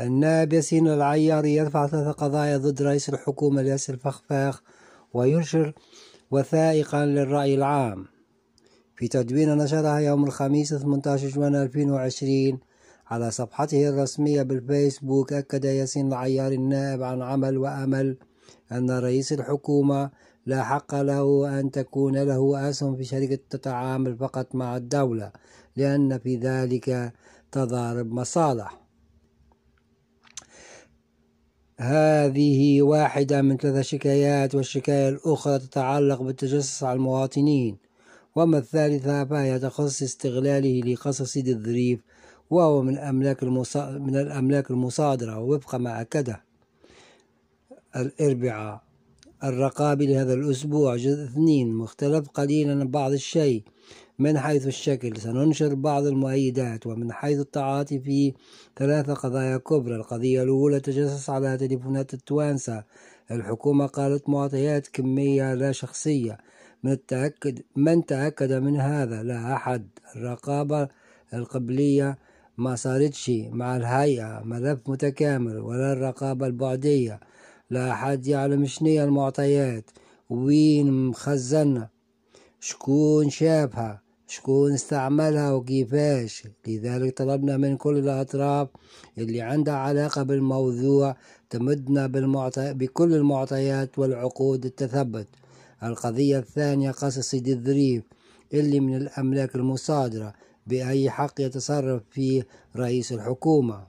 النائب ياسين العياري يرفع ثلاث قضايا ضد رئيس الحكومة الياس الفخفاخ وينشر وثائقا للرأي العام في تدوين نشرها يوم الخميس 18 جوان 2020 على صفحته الرسمية بالفيسبوك أكد ياسين العيار النائب عن عمل وأمل أن رئيس الحكومة لا حق له أن تكون له أسهم في شركة تتعامل فقط مع الدولة لأن في ذلك تضارب مصالح هذه واحدة من ثلاث شكايات والشكاية الأخرى تتعلق بالتجسس على المواطنين وأما الثالثة فهي تخص استغلاله لقصص سيد الذريف وهو من الأملاك, من الأملاك المصادرة وفق ما أكده الأربعاء الرقابي لهذا الأسبوع جزء اثنين مختلف قليلا بعض الشيء من حيث الشكل سننشر بعض المؤيدات ومن حيث التعاطي في ثلاثة قضايا كبرى القضية الأولى تجسس على تليفونات التوانسة الحكومة قالت معطيات كمية لا شخصية من التأكد من تأكد من هذا لا أحد الرقابة القبلية ما صارتش مع الهيئة ملف متكامل ولا الرقابة البعدية لا أحد يعلم شنية المعطيات وين مخزنة شكون شافها شكون استعملها وكيفاش لذلك طلبنا من كل الأطراف اللي عندها علاقة بالموضوع تمدنا بالمعطي... بكل المعطيات والعقود التثبت القضية الثانية قصص سيد الذريف اللي من الأملاك المصادرة بأي حق يتصرف فيه رئيس الحكومة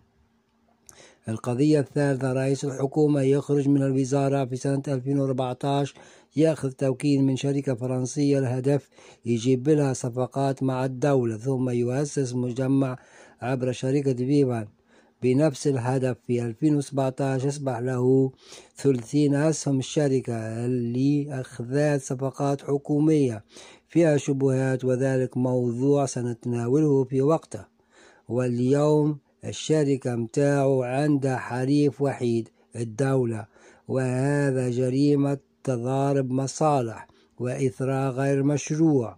القضية الثالثة رئيس الحكومة يخرج من الوزارة في سنة 2014 يأخذ توكيل من شركة فرنسية الهدف يجيب لها صفقات مع الدولة ثم يؤسس مجمع عبر شركة فيفان بنفس الهدف في 2017 أصبح له ثلثين أسهم الشركة اللي أخذت صفقات حكومية فيها شبهات وذلك موضوع سنتناوله في وقته واليوم الشركة متاعه عندها حليف وحيد الدولة وهذا جريمة تضارب مصالح وإثراء غير مشروع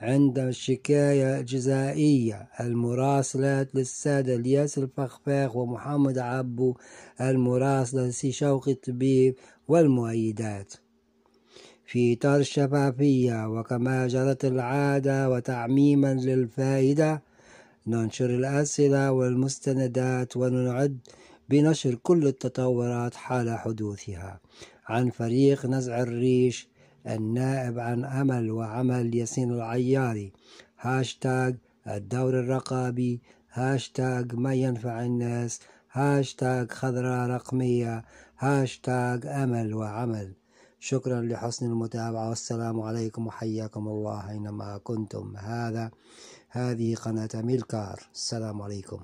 عند الشكاية الجزائية المراسلات للسادة الياس الفخفاخ ومحمد عبو المراسلة لسي شوقي الطبيب والمؤيدات في إطار الشفافية وكما جرت العادة وتعميما للفائدة ننشر الأسئلة والمستندات ونعد بنشر كل التطورات حال حدوثها عن فريق نزع الريش النائب عن أمل وعمل ياسين العياري هاشتاغ الدور الرقابي هاشتاغ ما ينفع الناس هاشتاغ خضراء رقمية هاشتاغ أمل وعمل شكرا لحسن المتابعة والسلام عليكم وحياكم الله أينما كنتم هذا هذه قناة ميلكار السلام عليكم